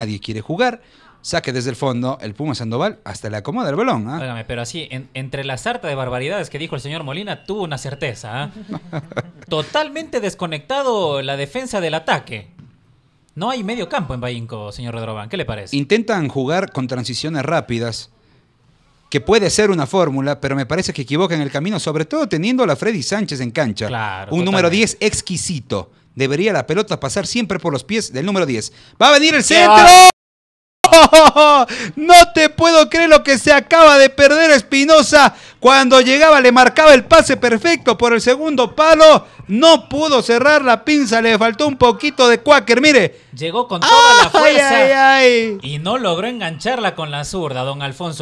nadie quiere jugar. Saque desde el fondo, el Puma Sandoval hasta le acomoda el balón. ¿ah? pero así, entre la sarta de barbaridades que dijo el señor Molina, tuvo una certeza. ¿ah? Totalmente desconectado la defensa del ataque. No hay medio campo en Bainco, señor Redrobán, ¿Qué le parece? Intentan jugar con transiciones rápidas, que puede ser una fórmula, pero me parece que equivocan el camino, sobre todo teniendo a la Freddy Sánchez en cancha. Un número 10 exquisito, debería la pelota pasar siempre por los pies del número 10. ¡Va a venir el centro! No te puedo creer lo que se acaba de perder Espinosa. Cuando llegaba le marcaba el pase perfecto por el segundo palo. No pudo cerrar la pinza, le faltó un poquito de cuáquer. Mire. Llegó con toda la fuerza y no logró engancharla con la zurda, don Alfonso.